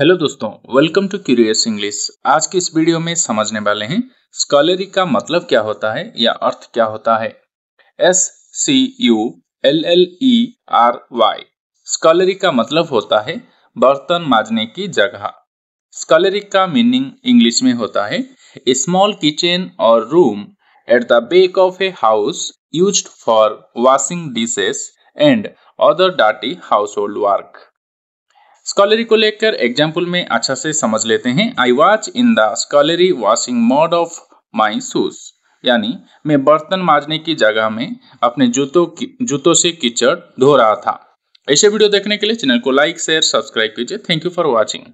hello दोस्तों welcome to curious English आज की इस वीडियो में समझने वाले हैं स्कॉलरी का मतलब क्या होता है या अर्थ क्या होता है S C U L L E R Y scullery का मतलब होता है बर्तन माजने की जगह स्कॉलरी का मीनिंग इंग्लिश में होता है स्मॉल किचन और room at the back of a house use for washing dishes and other डाटी हाउस होल्ड वर्क स्कॉलरी को लेकर एग्जाम्पल में अच्छा से समझ लेते हैं I watch in the scullery washing mode of my shoes यानी मैं बर्तन माजने की जगह में अपने जूतों की जूतों से कीचड़ धो रहा था ऐसे वीडियो देखने के लिए चैनल को लाइक शेयर सब्सक्राइब कीजिए थैंक यू फॉर वॉचिंग